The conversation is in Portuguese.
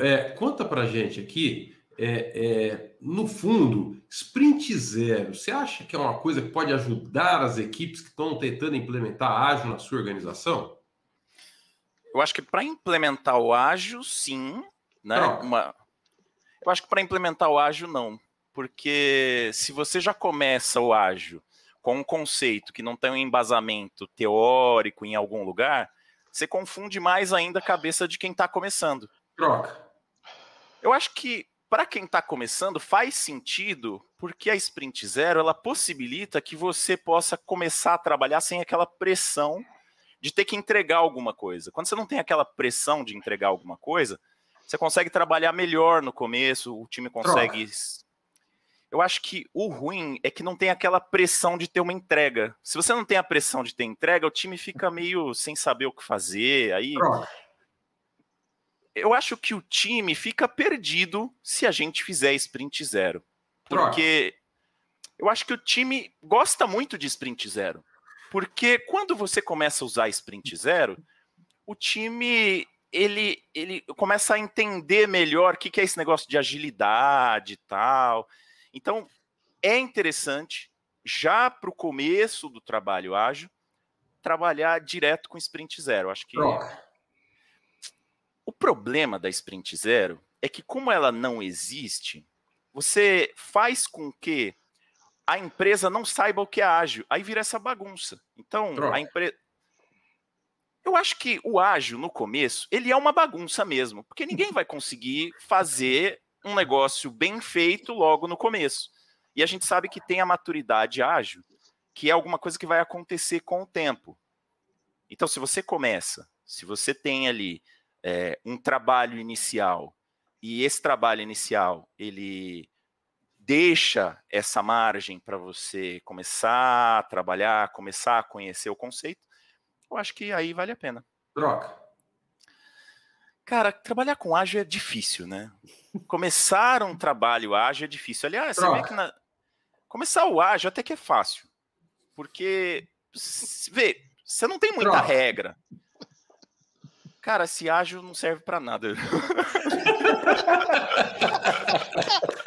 é, conta para gente aqui, é, é, no fundo, sprint zero, você acha que é uma coisa que pode ajudar as equipes que estão tentando implementar ágil na sua organização? Eu acho que para implementar o ágil, sim. Né? Uma... Eu acho que para implementar o ágil, não. Porque se você já começa o ágil com um conceito que não tem um embasamento teórico em algum lugar, você confunde mais ainda a cabeça de quem está começando. Troca. Eu acho que para quem está começando faz sentido, porque a Sprint Zero ela possibilita que você possa começar a trabalhar sem aquela pressão de ter que entregar alguma coisa. Quando você não tem aquela pressão de entregar alguma coisa, você consegue trabalhar melhor no começo, o time consegue. Troca. Eu acho que o ruim é que não tem aquela pressão de ter uma entrega. Se você não tem a pressão de ter entrega, o time fica meio sem saber o que fazer. Aí eu acho que o time fica perdido se a gente fizer sprint zero. Porque eu acho que o time gosta muito de sprint zero. Porque quando você começa a usar sprint zero, o time ele, ele começa a entender melhor o que, que é esse negócio de agilidade e tal. Então, é interessante, já para o começo do trabalho ágil, trabalhar direto com sprint zero. Acho que Troca. O problema da sprint zero é que, como ela não existe, você faz com que a empresa não saiba o que é ágil. Aí vira essa bagunça. Então, a empresa. Eu acho que o ágil, no começo, ele é uma bagunça mesmo, porque ninguém vai conseguir fazer um negócio bem feito logo no começo. E a gente sabe que tem a maturidade ágil, que é alguma coisa que vai acontecer com o tempo. Então, se você começa, se você tem ali é, um trabalho inicial e esse trabalho inicial ele deixa essa margem para você começar a trabalhar, começar a conhecer o conceito, eu acho que aí vale a pena. Troca. Cara, trabalhar com ágil é difícil, né? Começar um trabalho ágil é difícil. Aliás, Troca. você vê que na... começar o ágil até que é fácil, porque vê, você não tem muita Troca. regra. Cara, se ágil não serve para nada.